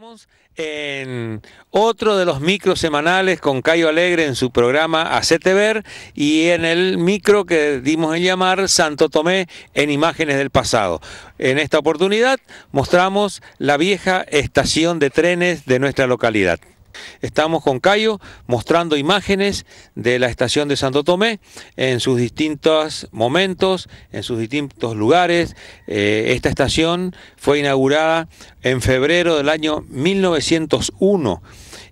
Estamos en otro de los micros semanales con Cayo Alegre en su programa Hacete y en el micro que dimos en llamar Santo Tomé en Imágenes del Pasado. En esta oportunidad mostramos la vieja estación de trenes de nuestra localidad. Estamos con Cayo mostrando imágenes de la estación de Santo Tomé en sus distintos momentos, en sus distintos lugares. Eh, esta estación fue inaugurada en febrero del año 1901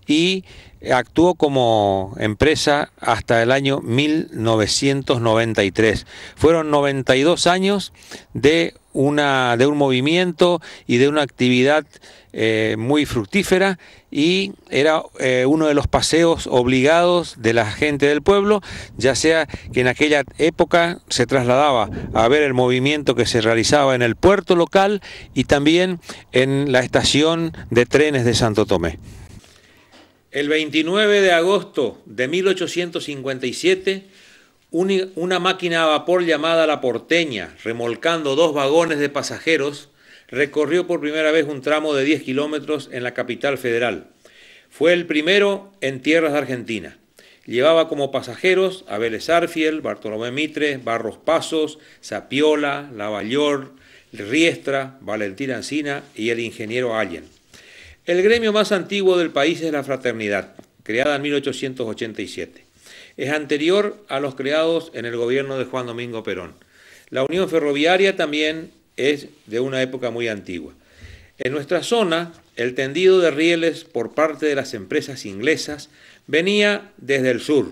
y actuó como empresa hasta el año 1993. Fueron 92 años de, una, de un movimiento y de una actividad eh, muy fructífera y era eh, uno de los paseos obligados de la gente del pueblo, ya sea que en aquella época se trasladaba a ver el movimiento que se realizaba en el puerto local y también en la estación de trenes de Santo Tomé. El 29 de agosto de 1857, una máquina a vapor llamada La Porteña, remolcando dos vagones de pasajeros, recorrió por primera vez un tramo de 10 kilómetros en la capital federal. Fue el primero en tierras de Argentina. Llevaba como pasajeros a Vélez Arfiel, Bartolomé Mitre, Barros Pasos, Sapiola, Lavallor, Riestra, Valentín Ancina y el ingeniero Allen. El gremio más antiguo del país es la Fraternidad, creada en 1887. Es anterior a los creados en el gobierno de Juan Domingo Perón. La Unión Ferroviaria también es de una época muy antigua. En nuestra zona, el tendido de rieles por parte de las empresas inglesas venía desde el sur.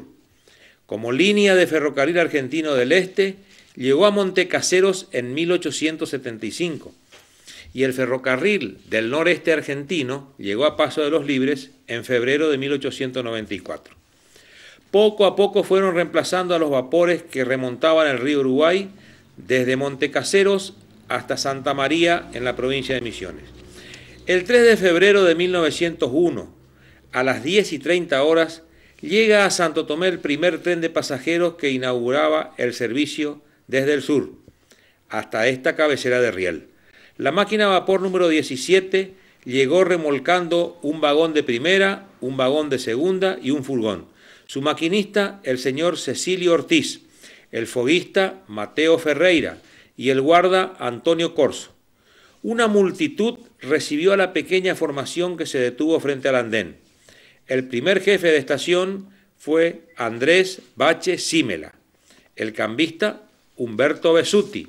Como línea de ferrocarril argentino del este, llegó a Caseros en 1875 y el ferrocarril del noreste argentino llegó a Paso de los Libres en febrero de 1894. Poco a poco fueron reemplazando a los vapores que remontaban el río Uruguay desde Montecaseros hasta Santa María en la provincia de Misiones. El 3 de febrero de 1901, a las 10 y 30 horas, llega a Santo Tomé el primer tren de pasajeros que inauguraba el servicio desde el sur hasta esta cabecera de Riel. La máquina vapor número 17 llegó remolcando un vagón de primera, un vagón de segunda y un furgón. Su maquinista, el señor Cecilio Ortiz, el foguista Mateo Ferreira, y el guarda Antonio Corso. Una multitud recibió a la pequeña formación que se detuvo frente al andén. El primer jefe de estación fue Andrés Bache Símela, el cambista Humberto Besuti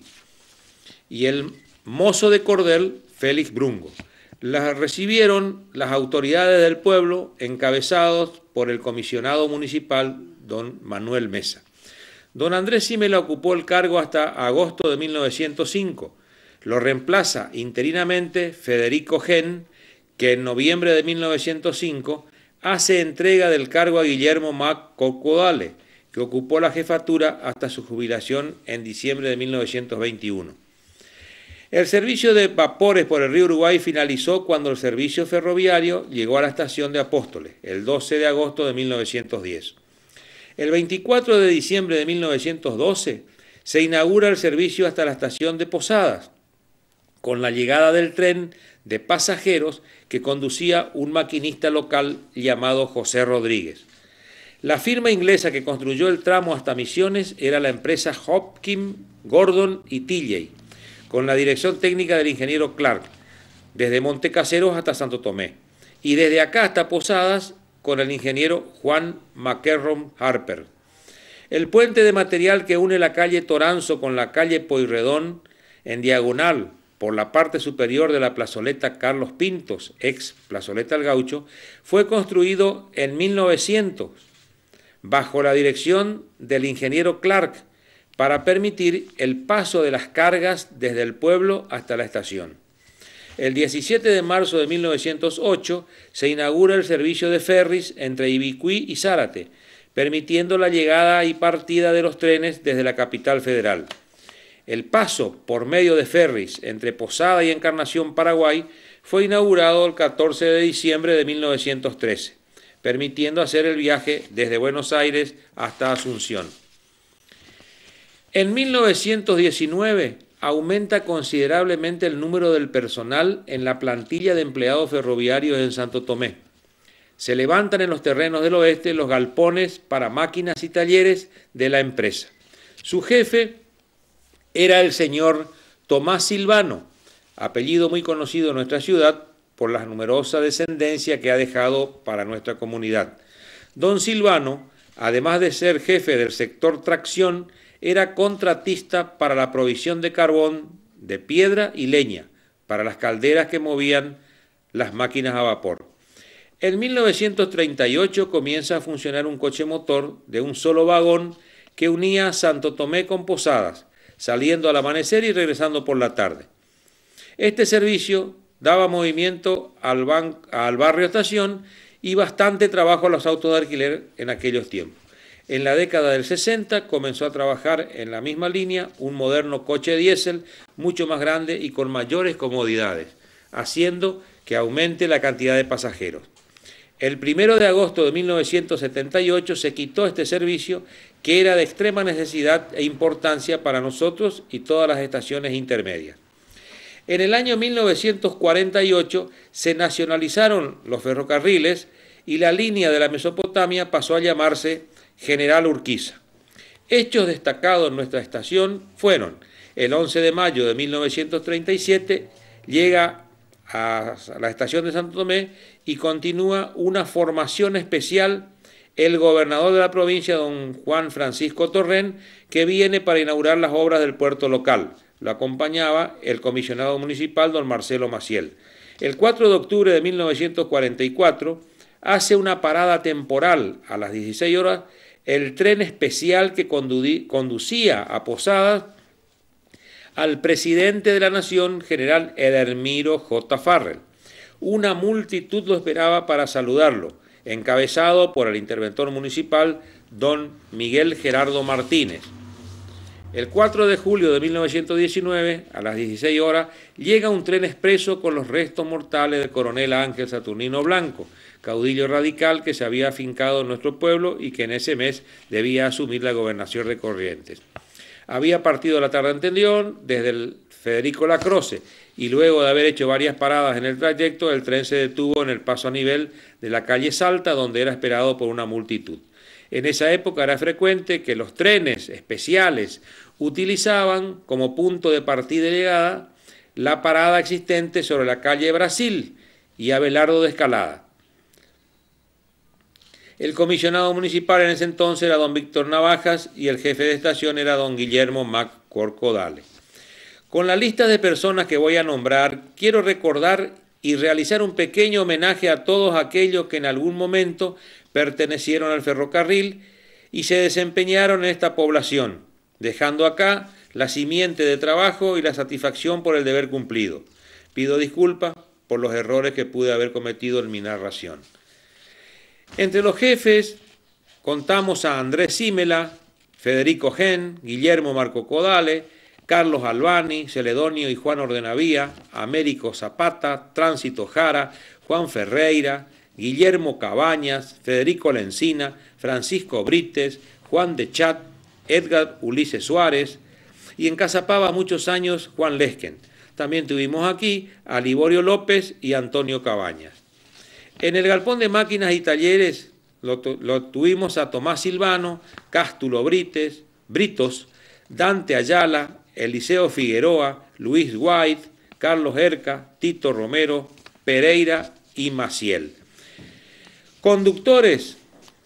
y el mozo de cordel Félix Brungo. Las recibieron las autoridades del pueblo encabezados por el comisionado municipal don Manuel Mesa. Don Andrés Simela ocupó el cargo hasta agosto de 1905. Lo reemplaza interinamente Federico Gen, que en noviembre de 1905 hace entrega del cargo a Guillermo Mac Cocodale, que ocupó la jefatura hasta su jubilación en diciembre de 1921. El servicio de vapores por el río Uruguay finalizó cuando el servicio ferroviario llegó a la estación de Apóstoles, el 12 de agosto de 1910. El 24 de diciembre de 1912 se inaugura el servicio hasta la estación de Posadas, con la llegada del tren de pasajeros que conducía un maquinista local llamado José Rodríguez. La firma inglesa que construyó el tramo hasta Misiones era la empresa Hopkins Gordon y Tilley, con la dirección técnica del ingeniero Clark, desde Monte Caseros hasta Santo Tomé. Y desde acá hasta Posadas con el ingeniero Juan McCarron Harper. El puente de material que une la calle Toranzo con la calle Poirredón en diagonal por la parte superior de la plazoleta Carlos Pintos, ex plazoleta El Gaucho, fue construido en 1900 bajo la dirección del ingeniero Clark para permitir el paso de las cargas desde el pueblo hasta la estación. El 17 de marzo de 1908 se inaugura el servicio de ferries entre Ibicuí y Zárate, permitiendo la llegada y partida de los trenes desde la capital federal. El paso por medio de ferries entre Posada y Encarnación Paraguay fue inaugurado el 14 de diciembre de 1913, permitiendo hacer el viaje desde Buenos Aires hasta Asunción. En 1919 aumenta considerablemente el número del personal en la plantilla de empleados ferroviarios en Santo Tomé. Se levantan en los terrenos del oeste los galpones para máquinas y talleres de la empresa. Su jefe era el señor Tomás Silvano, apellido muy conocido en nuestra ciudad por la numerosa descendencia que ha dejado para nuestra comunidad. Don Silvano, además de ser jefe del sector tracción, era contratista para la provisión de carbón, de piedra y leña, para las calderas que movían las máquinas a vapor. En 1938 comienza a funcionar un coche motor de un solo vagón que unía Santo Tomé con Posadas, saliendo al amanecer y regresando por la tarde. Este servicio daba movimiento al, al barrio estación y bastante trabajo a los autos de alquiler en aquellos tiempos. En la década del 60 comenzó a trabajar en la misma línea un moderno coche diésel mucho más grande y con mayores comodidades, haciendo que aumente la cantidad de pasajeros. El 1 de agosto de 1978 se quitó este servicio que era de extrema necesidad e importancia para nosotros y todas las estaciones intermedias. En el año 1948 se nacionalizaron los ferrocarriles y la línea de la Mesopotamia pasó a llamarse General Urquiza. Hechos destacados en nuestra estación fueron el 11 de mayo de 1937 llega a la estación de Santo Tomé y continúa una formación especial el gobernador de la provincia, don Juan Francisco Torren, que viene para inaugurar las obras del puerto local. Lo acompañaba el comisionado municipal, don Marcelo Maciel. El 4 de octubre de 1944 hace una parada temporal a las 16 horas el tren especial que conducía a Posadas al presidente de la Nación, general Edelmiro J. Farrell. Una multitud lo esperaba para saludarlo, encabezado por el interventor municipal, don Miguel Gerardo Martínez. El 4 de julio de 1919, a las 16 horas, llega un tren expreso con los restos mortales del coronel Ángel Saturnino Blanco, caudillo radical que se había afincado en nuestro pueblo y que en ese mes debía asumir la gobernación de Corrientes. Había partido la tarde tendión desde el Federico Lacroce y luego de haber hecho varias paradas en el trayecto, el tren se detuvo en el paso a nivel de la calle Salta, donde era esperado por una multitud. En esa época era frecuente que los trenes especiales utilizaban como punto de partida y llegada la parada existente sobre la calle Brasil y Abelardo de Escalada. El comisionado municipal en ese entonces era don Víctor Navajas y el jefe de estación era don Guillermo Mac Corcodale. Con la lista de personas que voy a nombrar, quiero recordar y realizar un pequeño homenaje a todos aquellos que en algún momento pertenecieron al ferrocarril y se desempeñaron en esta población, dejando acá la simiente de trabajo y la satisfacción por el deber cumplido. Pido disculpas por los errores que pude haber cometido en mi narración. Entre los jefes contamos a Andrés Símela, Federico Gen, Guillermo Marco Codale, Carlos Albani, Celedonio y Juan Ordenavía, Américo Zapata, Tránsito Jara, Juan Ferreira, Guillermo Cabañas, Federico Lencina, Francisco Brites, Juan de Chat, Edgar Ulises Suárez y en Pava muchos años Juan Lesquen. También tuvimos aquí a Liborio López y Antonio Cabañas. En el galpón de máquinas y talleres lo, tuvimos a Tomás Silvano, Cástulo Brites, Britos, Dante Ayala, Eliseo Figueroa, Luis White, Carlos Herca, Tito Romero, Pereira y Maciel. Conductores,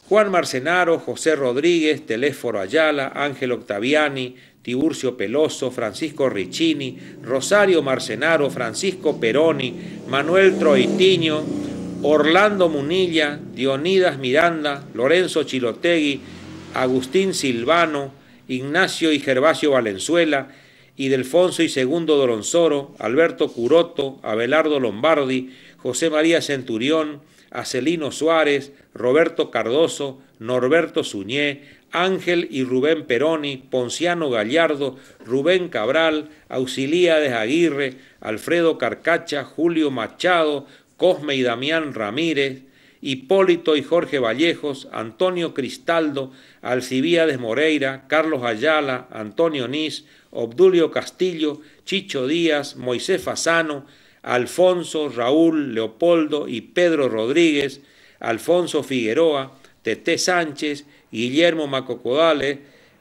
Juan Marcenaro, José Rodríguez, Teléforo Ayala, Ángel Octaviani, Tiburcio Peloso, Francisco Ricchini, Rosario Marcenaro, Francisco Peroni, Manuel Troitiño, Orlando Munilla, Dionidas Miranda, Lorenzo Chilotegui, Agustín Silvano, Ignacio y Gervasio Valenzuela, Idelfonso y Segundo Doronzoro, Alberto Curoto, Abelardo Lombardi, José María Centurión, Acelino Suárez, Roberto Cardoso, Norberto Suñé, Ángel y Rubén Peroni, Ponciano Gallardo, Rubén Cabral, de Aguirre, Alfredo Carcacha, Julio Machado, Cosme y Damián Ramírez, Hipólito y Jorge Vallejos, Antonio Cristaldo, Alcibíades Moreira, Carlos Ayala, Antonio Nis, Obdulio Castillo, Chicho Díaz, Moisés Fasano, Alfonso, Raúl, Leopoldo y Pedro Rodríguez, Alfonso Figueroa, Teté Sánchez, Guillermo Macocodales,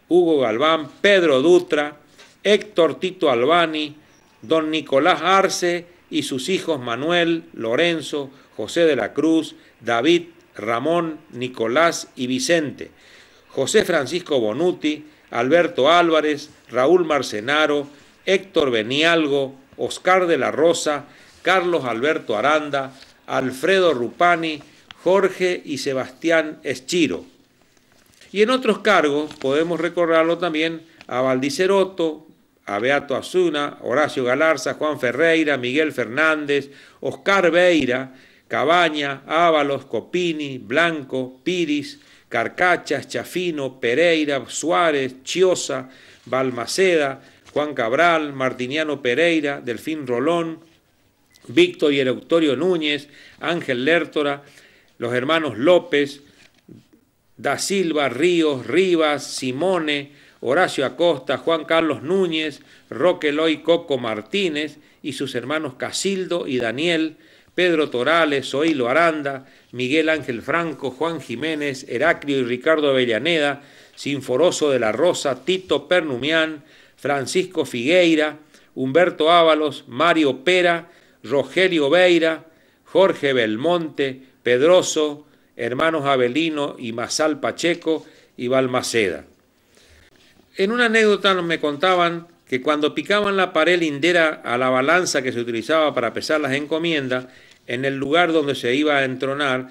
Hugo Galván, Pedro Dutra, Héctor Tito Albani, don Nicolás Arce y sus hijos Manuel, Lorenzo, José de la Cruz, David, Ramón, Nicolás y Vicente, José Francisco Bonuti, Alberto Álvarez, Raúl Marcenaro, Héctor Benialgo, Oscar de la Rosa, Carlos Alberto Aranda, Alfredo Rupani, Jorge y Sebastián Eschiro. Y en otros cargos podemos recordarlo también a Valdiceroto, a Beato Azuna, Horacio Galarza, Juan Ferreira, Miguel Fernández, Oscar Beira, Cabaña, Ábalos, Copini, Blanco, Piris, Carcachas, Chafino, Pereira, Suárez, Chiosa, Balmaceda, Juan Cabral, Martiniano Pereira, Delfín Rolón, Víctor y Eleutorio Núñez, Ángel Lértora, los hermanos López, Da Silva, Ríos, Rivas, Simone, Horacio Acosta, Juan Carlos Núñez, Roque Loy Coco Martínez y sus hermanos Casildo y Daniel, Pedro Torales, Zoilo Aranda, Miguel Ángel Franco, Juan Jiménez, Heraclio y Ricardo Avellaneda, Sinforoso de la Rosa, Tito Pernumián, Francisco Figueira, Humberto Ábalos, Mario Pera, Rogelio Veira, Jorge Belmonte, Pedroso, hermanos Avelino y Masal Pacheco y Balmaceda. En una anécdota me contaban que cuando picaban la pared lindera a la balanza que se utilizaba para pesar las encomiendas, en el lugar donde se iba a entronar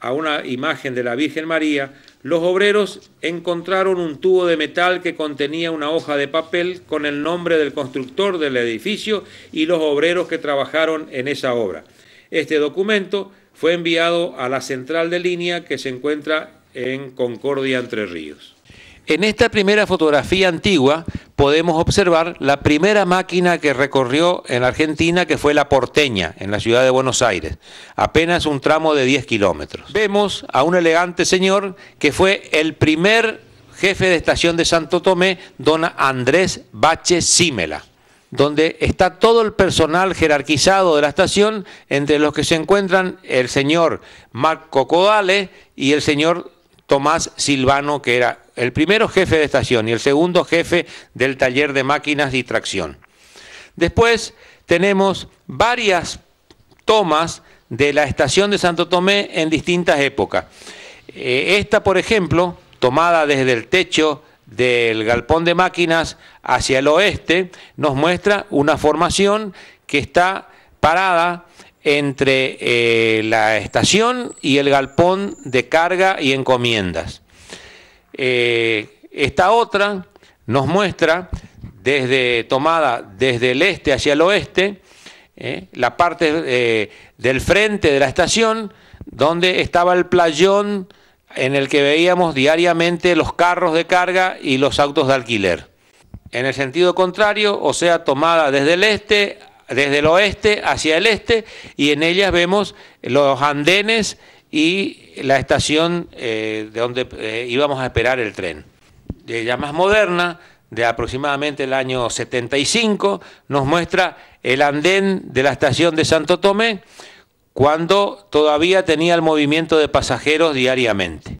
a una imagen de la Virgen María, los obreros encontraron un tubo de metal que contenía una hoja de papel con el nombre del constructor del edificio y los obreros que trabajaron en esa obra. Este documento fue enviado a la central de línea que se encuentra en Concordia Entre Ríos. En esta primera fotografía antigua podemos observar la primera máquina que recorrió en Argentina, que fue la porteña, en la ciudad de Buenos Aires, apenas un tramo de 10 kilómetros. Vemos a un elegante señor que fue el primer jefe de estación de Santo Tomé, don Andrés Bache Simela, donde está todo el personal jerarquizado de la estación, entre los que se encuentran el señor Marco Codales y el señor Tomás Silvano, que era el primero jefe de estación y el segundo jefe del taller de máquinas y tracción. Después tenemos varias tomas de la estación de Santo Tomé en distintas épocas. Eh, esta, por ejemplo, tomada desde el techo del galpón de máquinas hacia el oeste, nos muestra una formación que está parada entre eh, la estación y el galpón de carga y encomiendas. Eh, esta otra nos muestra desde tomada desde el este hacia el oeste, eh, la parte eh, del frente de la estación, donde estaba el playón en el que veíamos diariamente los carros de carga y los autos de alquiler. En el sentido contrario, o sea, tomada desde el este, desde el oeste hacia el este, y en ellas vemos los andenes y la estación eh, de donde eh, íbamos a esperar el tren. ya más moderna, de aproximadamente el año 75, nos muestra el andén de la estación de Santo Tomé cuando todavía tenía el movimiento de pasajeros diariamente.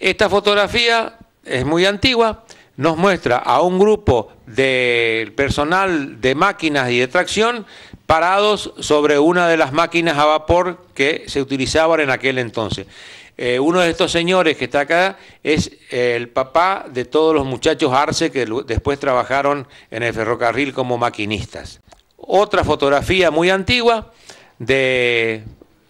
Esta fotografía es muy antigua, nos muestra a un grupo de personal de máquinas y de tracción parados sobre una de las máquinas a vapor que se utilizaban en aquel entonces. Eh, uno de estos señores que está acá es eh, el papá de todos los muchachos Arce que después trabajaron en el ferrocarril como maquinistas. Otra fotografía muy antigua de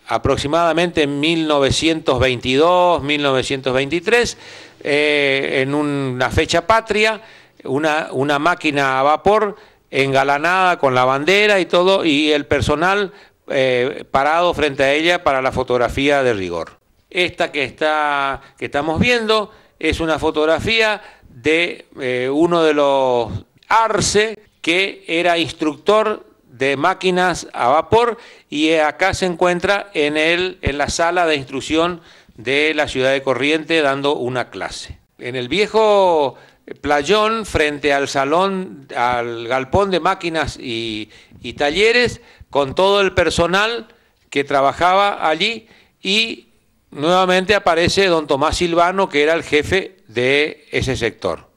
aproximadamente 1922, 1923, eh, en una fecha patria, una, una máquina a vapor engalanada con la bandera y todo, y el personal eh, parado frente a ella para la fotografía de rigor. Esta que, está, que estamos viendo es una fotografía de eh, uno de los Arce que era instructor de máquinas a vapor y acá se encuentra en, el, en la sala de instrucción de la ciudad de Corriente dando una clase. En el viejo playón frente al salón, al galpón de máquinas y, talleres, con todo el personal que trabajaba allí y nuevamente aparece don Tomás Silvano, que era el jefe de ese sector.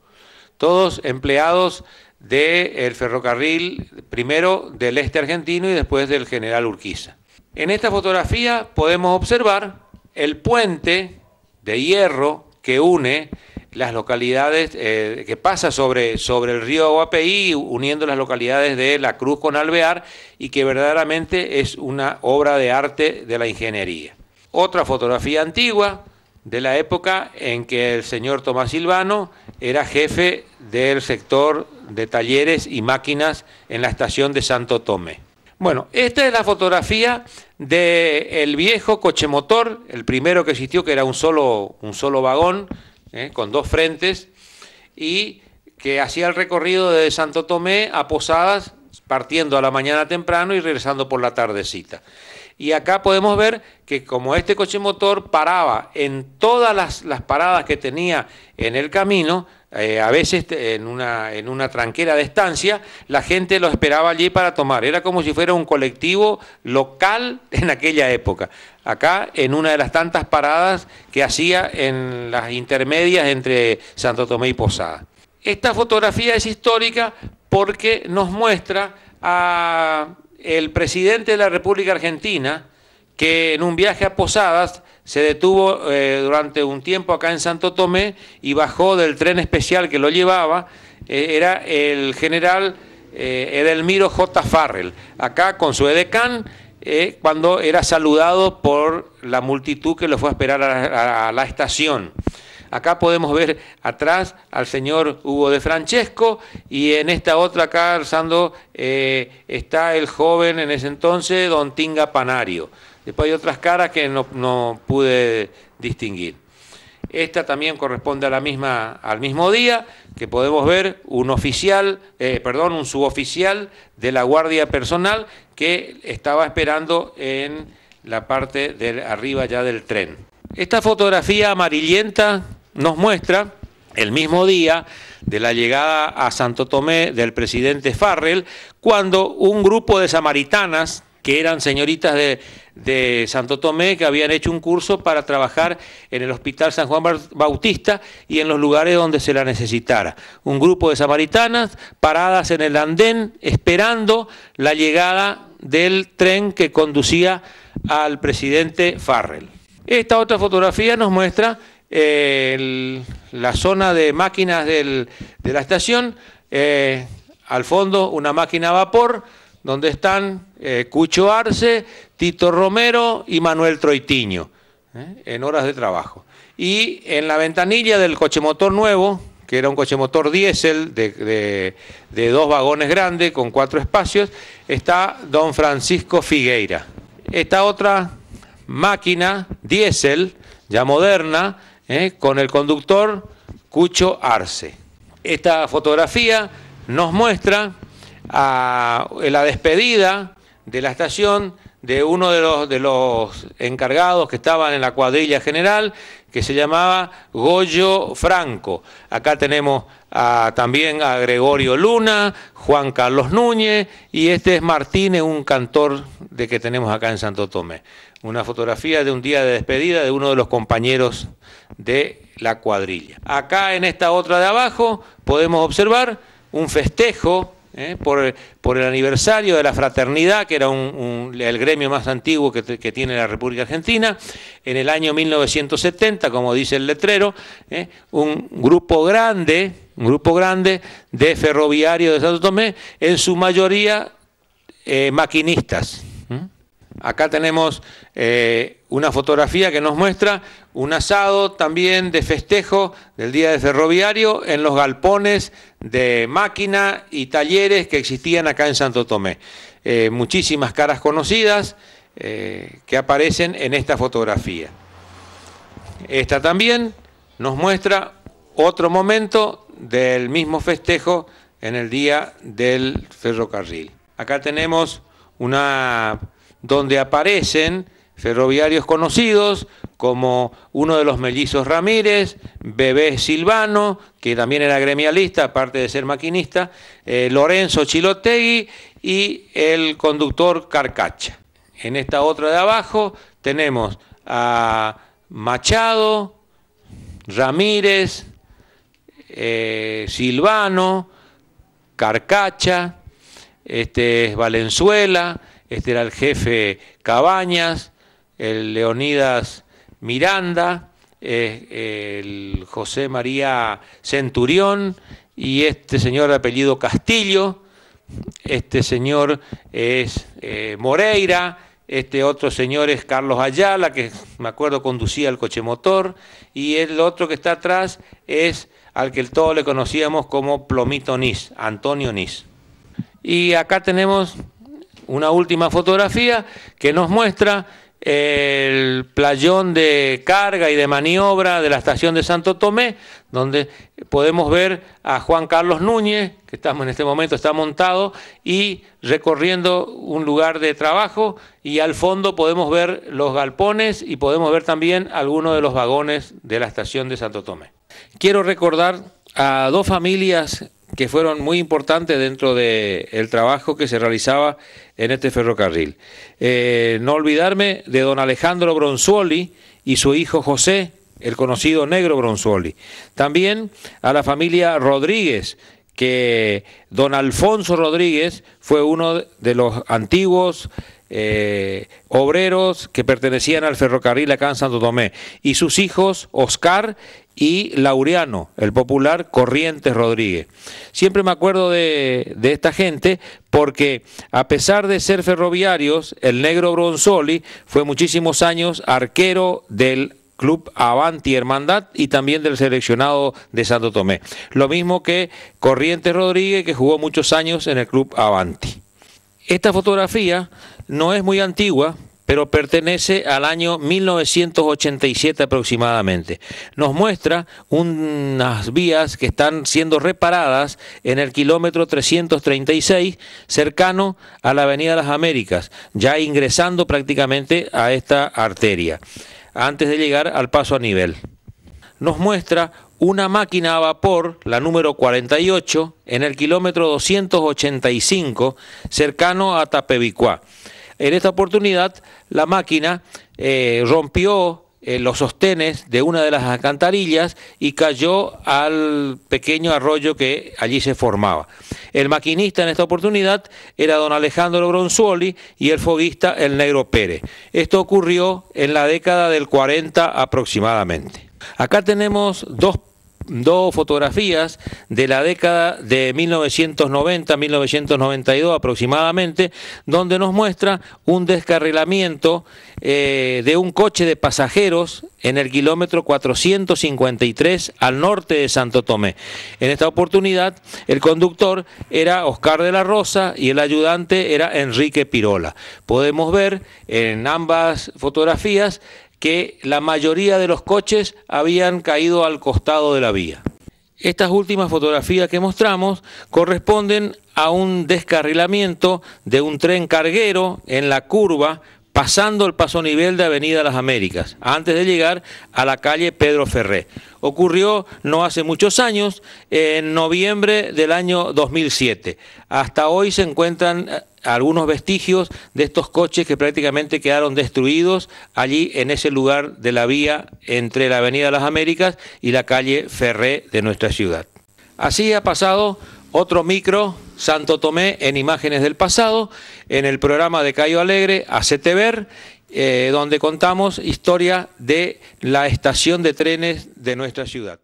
Todos empleados del ferrocarril, primero del este argentino y después del general Urquiza. En esta fotografía podemos observar el puente de hierro que une las localidades eh, que pasa sobre, sobre el río Aguapeí... uniendo las localidades de La Cruz con Alvear, y que verdaderamente es una obra de arte de la ingeniería. Otra fotografía antigua de la época en que el señor Tomás Silvano era jefe del sector de talleres y máquinas en la estación de Santo Tomé. Bueno, esta es la fotografía del el viejo coche motor, el primero que existió, que era un solo, un solo vagón, ¿eh? con dos frentes, y que hacía el recorrido de Santo Tomé a Posadas, partiendo a la mañana temprano y regresando por la tardecita. Y acá podemos ver que como este coche motor paraba en todas las, paradas que tenía en el camino, eh, a veces en una, en una tranquera de estancia, la gente lo esperaba allí para tomar. Era como si fuera un colectivo local en aquella época acá en una de las tantas paradas que hacía en las intermedias entre Santo Tomé y Posada. Esta fotografía es histórica porque nos muestra al presidente de la República Argentina que en un viaje a Posadas se detuvo eh, durante un tiempo acá en Santo Tomé y bajó del tren especial que lo llevaba, eh, era el general eh, Edelmiro J. Farrell, acá con su edecán eh, cuando era saludado por la multitud que lo fue a esperar a, la estación. Acá podemos ver atrás al señor Hugo de Francesco y en esta otra acá alzando eh, está el joven en ese entonces, don Tinga Panario. Después hay otras caras que no, no pude distinguir. Esta también corresponde a la misma, al mismo día que podemos ver un oficial, eh, perdón, un suboficial de la Guardia Personal que estaba esperando en la parte de arriba ya del tren. Esta fotografía amarillenta nos muestra el mismo día de la llegada a Santo Tomé del presidente Farrell, cuando un grupo de samaritanas que eran señoritas de, Santo Tomé que habían hecho un curso para trabajar en el Hospital San Juan Bautista y en los lugares donde se la necesitara. Un grupo de samaritanas paradas en el andén esperando la llegada del tren que conducía al presidente Farrell. Esta otra fotografía nos muestra eh, la zona de máquinas de la estación, eh, al fondo una máquina a vapor, donde están eh, Cucho Arce, Tito Romero y Manuel Troitiño, ¿eh? en horas de trabajo. Y en la ventanilla del coche motor nuevo, que era un coche motor diésel de, dos vagones grandes con cuatro espacios, está don Francisco Figueira. Esta otra máquina diésel, ya moderna, ¿eh? con el conductor Cucho Arce. Esta fotografía nos muestra a la despedida de la estación de uno de los, de los encargados que estaban en la cuadrilla general, que se llamaba Goyo Franco. Acá tenemos también a Gregorio Luna, Juan Carlos Núñez y este es Martínez, un cantor de que tenemos acá en Santo Tomé. Una fotografía de un día de despedida de uno de los compañeros de la cuadrilla. Acá en esta otra de abajo podemos observar un festejo ¿eh? por, el aniversario de la fraternidad, que era el gremio más antiguo que, tiene la República Argentina, en el año 1970, como dice el letrero, ¿eh? un grupo grande, un grupo grande de ferroviarios de Santo Tomé, en su mayoría eh, maquinistas. Acá tenemos eh, una fotografía que nos muestra un asado también de festejo del Día del Ferroviario en los galpones de máquina y talleres que existían acá en Santo Tomé. Eh, muchísimas caras conocidas eh, que aparecen en esta fotografía. Esta también nos muestra otro momento del mismo festejo en el Día del Ferrocarril. Acá tenemos una donde aparecen ferroviarios conocidos como uno de los mellizos Ramírez, Bebé Silvano, que también era gremialista, aparte de ser maquinista, eh, Lorenzo Chilotegui y el conductor Carcacha. En esta otra de abajo tenemos a Machado, Ramírez, eh, Silvano, Carcacha, este, Valenzuela, este era el jefe Cabañas, el Leonidas Miranda, eh, el José María Centurión y este señor de apellido Castillo, este señor es eh, Moreira, este otro señor es Carlos Ayala, que me acuerdo conducía el coche motor, y el otro que está atrás es al que todos le conocíamos como Plomito Nis, Antonio Nis. Y acá tenemos una última fotografía que nos muestra el playón de carga y de maniobra de la estación de Santo Tomé, donde podemos ver a Juan Carlos Núñez, que estamos en este momento está montado y recorriendo un lugar de trabajo y al fondo podemos ver los galpones y podemos ver también algunos de los vagones de la estación de Santo Tomé. Quiero recordar a dos familias que fueron muy importantes dentro del trabajo que se realizaba en este ferrocarril. Eh, no olvidarme de don Alejandro Bronzuoli y su hijo José, el conocido negro Bronzuoli. También a la familia Rodríguez, que don Alfonso Rodríguez fue uno de los antiguos eh, obreros que pertenecían al ferrocarril acá en Santo Tomé, y sus hijos Oscar y Laureano, el popular Corrientes Rodríguez. Siempre me acuerdo de, de esta gente porque a pesar de ser ferroviarios, el negro Bronzoli fue muchísimos años arquero del Club Avanti Hermandad y también del seleccionado de Santo Tomé. Lo mismo que Corrientes Rodríguez, que jugó muchos años en el Club Avanti. Esta fotografía no es muy antigua, pero pertenece al año 1987 aproximadamente. Nos muestra unas vías que están siendo reparadas en el kilómetro 336, cercano a la Avenida de Las Américas, ya ingresando prácticamente a esta arteria, antes de llegar al paso a nivel nos muestra una máquina a vapor, la número 48, en el kilómetro 285, cercano a Tapebicuá. En esta oportunidad, la máquina eh, rompió eh, los sostenes de una de las alcantarillas y cayó al pequeño arroyo que allí se formaba. El maquinista en esta oportunidad era don Alejandro Bronzuoli y el foguista el Negro Pérez. Esto ocurrió en la década del 40 aproximadamente. Acá tenemos dos dos fotografías de la década de 1990-1992 aproximadamente, donde nos muestra un descarrilamiento eh, de un coche de pasajeros en el kilómetro 453 al norte de Santo Tomé. En esta oportunidad, el conductor era Oscar de la Rosa y el ayudante era Enrique Pirola. Podemos ver en ambas fotografías que la mayoría de los coches habían caído al costado de la vía. Estas últimas fotografías que mostramos corresponden a un descarrilamiento de un tren carguero en la curva pasando el paso nivel de Avenida Las Américas, antes de llegar a la calle Pedro Ferré. Ocurrió no hace muchos años, en noviembre del año 2007. Hasta hoy se encuentran eh, algunos vestigios de estos coches que prácticamente quedaron destruidos allí en ese lugar de la vía entre la Avenida Las Américas y la calle Ferré de nuestra ciudad. Así ha pasado otro micro Santo Tomé en Imágenes del Pasado, en el programa de Cayo Alegre, Hacete Ver, eh, donde contamos historia de la estación de trenes de nuestra ciudad.